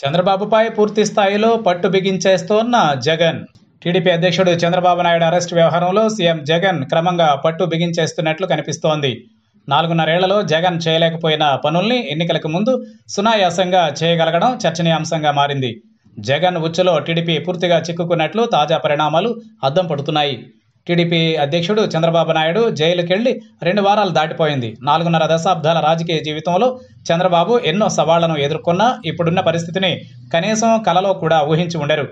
చంద్రబాబుపై పూర్తి స్థాయిలో పట్టు బిగించేస్తోన్న జగన్ టీడీపీ అధ్యక్షుడు చంద్రబాబు నాయుడు అరెస్ట్ వ్యవహారంలో సీఎం జగన్ క్రమంగా పట్టు బిగించేస్తున్నట్లు కనిపిస్తోంది నాలుగున్నరేళ్లలో జగన్ చేయలేకపోయిన పనుల్ని ఎన్నికలకు ముందు సునాయాసంగా చేయగలగడం చర్చనీయాంశంగా మారింది జగన్ ఉచ్చులో టీడీపీ పూర్తిగా చిక్కుకున్నట్లు తాజా పరిణామాలు అద్దం పడుతున్నాయి టీడీపీ అధ్యక్షుడు చంద్రబాబు నాయుడు జైలుకెళ్లి రెండు వారాలు దాటిపోయింది నాలుగున్నర దశాబ్దాల రాజకీయ జీవితంలో చంద్రబాబు ఎన్నో సవాళ్లను ఎదుర్కొన్నా ఇప్పుడున్న పరిస్థితిని కనీసం కలలో కూడా ఊహించి ఉండరు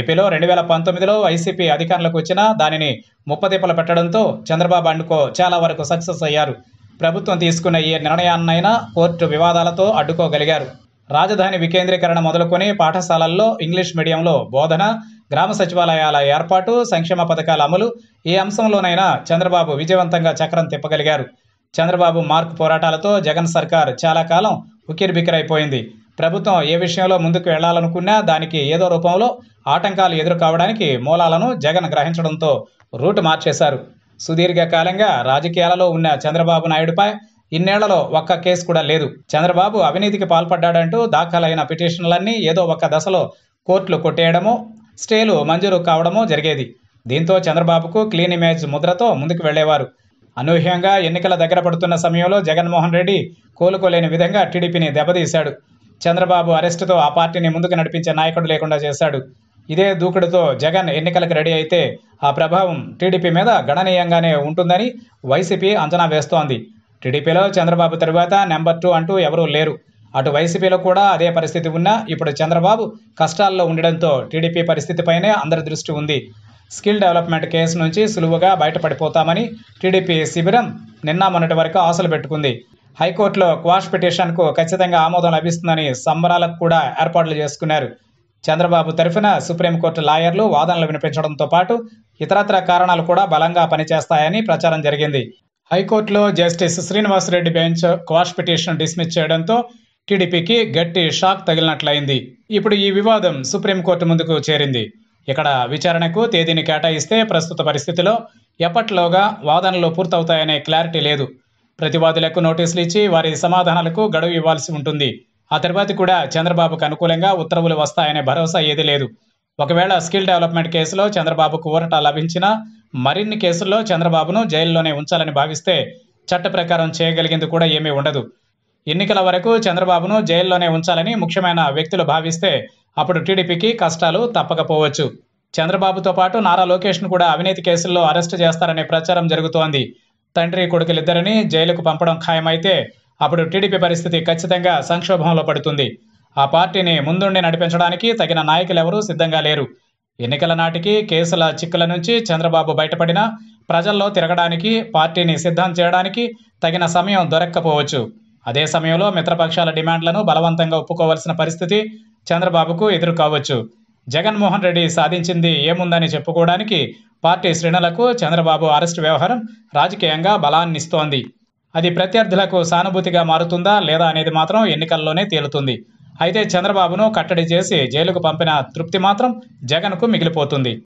ఏపీలో రెండు వేల పంతొమ్మిదిలో వైసీపీ అధికారంలోకి వచ్చినా దానిని ముప్పదీపలు పెట్టడంతో చంద్రబాబు అండుకో చాలా వరకు సక్సెస్ అయ్యారు ప్రభుత్వం తీసుకున్న ఏ నిర్ణయాన్నైనా కోర్టు వివాదాలతో అడ్డుకోగలిగారు రాజధాని వికేంద్రీకరణ మొదలుకొని పాఠశాలల్లో ఇంగ్లీష్ మీడియంలో బోధన గ్రామ సచివాలయాల ఏర్పాటు సంక్షేమ పథకాల అమలు ఏ అంశంలోనైనా చంద్రబాబు విజయవంతంగా చక్రం తిప్పగలిగారు చంద్రబాబు మార్క్ పోరాటాలతో జగన్ సర్కార్ చాలా కాలం ఉక్కిరిబిక్కిరైపోయింది ప్రభుత్వం ఏ విషయంలో ముందుకు వెళ్లాలనుకున్నా దానికి ఏదో రూపంలో ఆటంకాలు ఎదురు కావడానికి మూలాలను జగన్ గ్రహించడంతో రూట్ మార్చేశారు సుదీర్ఘకాలంగా రాజకీయాలలో ఉన్న చంద్రబాబు నాయుడుపై ఇన్నేళ్లలో ఒక్క కేసు కూడా లేదు చంద్రబాబు అవినీతికి పాల్పడ్డాడంటూ దాఖలైన పిటిషన్లన్నీ ఏదో ఒక దశలో కోర్టులు కొట్టేయడము స్టేలు మంజూరు కావడము జరిగేది దీంతో చంద్రబాబుకు క్లీన్ ఇమేజ్ ముద్రతో ముందుకు వెళ్లేవారు అనూహ్యంగా ఎన్నికల దగ్గర పడుతున్న సమయంలో జగన్మోహన్ రెడ్డి కోలుకోలేని విధంగా టీడీపీని దెబ్బతీశాడు చంద్రబాబు అరెస్టుతో ఆ పార్టీని ముందుకు నడిపించే నాయకుడు లేకుండా చేశాడు ఇదే దూకుడుతో జగన్ ఎన్నికలకు రెడీ అయితే ఆ ప్రభావం టీడీపీ మీద గణనీయంగానే ఉంటుందని వైసీపీ అంచనా వేస్తోంది టీడీపీలో చంద్రబాబు తరువాత నెంబర్ టూ అంటూ ఎవరూ లేరు అటు వైసీపీలో కూడా అదే పరిస్థితి ఉన్నా ఇప్పుడు చంద్రబాబు కష్టాల్లో ఉండడంతో టీడీపీ పరిస్థితిపైనే అందరి దృష్టి ఉంది స్కిల్ డెవలప్మెంట్ కేసు నుంచి సులువుగా బయటపడిపోతామని టీడీపీ శిబిరం నిన్న మొన్నటి వరకు ఆశలు పెట్టుకుంది హైకోర్టులో క్వాష్ పిటిషన్కు ఖచ్చితంగా ఆమోదం లభిస్తుందని సంబరాలకు కూడా ఏర్పాట్లు చేసుకున్నారు చంద్రబాబు తరఫున సుప్రీంకోర్టు లాయర్లు వాదనలు వినిపించడంతో పాటు ఇతరత్ర కారణాలు కూడా బలంగా పనిచేస్తాయని ప్రచారం జరిగింది హైకోర్టులో justice Srinivasa Reddy bench quash petition dismiss చేయడంతో టీడీపీకి గట్టి షాక్ తగిలినట్లయింది ఇప్పుడు ఈ వివాదం సుప్రీంకోర్టు ముందుకు చేరింది ఇక్కడ విచారణకు తేదీని కేటాయిస్తే ప్రస్తుత పరిస్థితిలో ఎప్పట్లోగా వాదనలు పూర్తవుతాయనే క్లారిటీ లేదు ప్రతివాదులకు నోటీసులు ఇచ్చి వారి సమాధానాలకు గడువు ఇవ్వాల్సి ఉంటుంది ఆ తర్వాత కూడా చంద్రబాబుకు అనుకూలంగా ఉత్తర్వులు వస్తాయనే భరోసా ఏదీ లేదు ఒకవేళ స్కిల్ డెవలప్మెంట్ కేసులో చంద్రబాబుకు ఊరట లభించినా మరిన్ని కేసుల్లో చంద్రబాబును జైల్లోనే ఉంచాలని భావిస్తే చట్ట ప్రకారం చేయగలిగింది కూడా ఏమీ ఉండదు ఎన్నికల వరకు చంద్రబాబును జైల్లోనే ఉంచాలని ముఖ్యమైన వ్యక్తులు భావిస్తే అప్పుడు టీడీపీకి కష్టాలు తప్పకపోవచ్చు చంద్రబాబుతో పాటు నారా లోకేష్ను కూడా అవినీతి కేసుల్లో అరెస్టు చేస్తారనే ప్రచారం జరుగుతోంది తండ్రి కొడుకులిద్దరిని జైలుకు పంపడం ఖాయమైతే అప్పుడు టీడీపీ పరిస్థితి ఖచ్చితంగా సంక్షోభంలో పడుతుంది ఆ పార్టీని ముందుండి నడిపించడానికి తగిన నాయకులెవరూ సిద్ధంగా లేరు ఎన్నికల నాటికి కేసుల చిక్కుల నుంచి చంద్రబాబు బయటపడినా ప్రజల్లో తిరగడానికి పార్టీని సిద్ధం చేయడానికి తగిన సమయం దొరక్కపోవచ్చు అదే సమయంలో మిత్రపక్షాల డిమాండ్లను బలవంతంగా ఒప్పుకోవాల్సిన పరిస్థితి చంద్రబాబుకు ఎదురు కావచ్చు జగన్మోహన్ రెడ్డి సాధించింది ఏముందని చెప్పుకోవడానికి పార్టీ శ్రేణులకు చంద్రబాబు అరెస్టు వ్యవహారం రాజకీయంగా బలాన్నిస్తోంది అది ప్రత్యర్థులకు సానుభూతిగా మారుతుందా లేదా అనేది మాత్రం ఎన్నికల్లోనే తేలుతుంది అయితే చంద్రబాబును కట్టడి చేసి జైలుకు పంపిన తృప్తి మాత్రం జగన్కు మిగిలిపోతుంది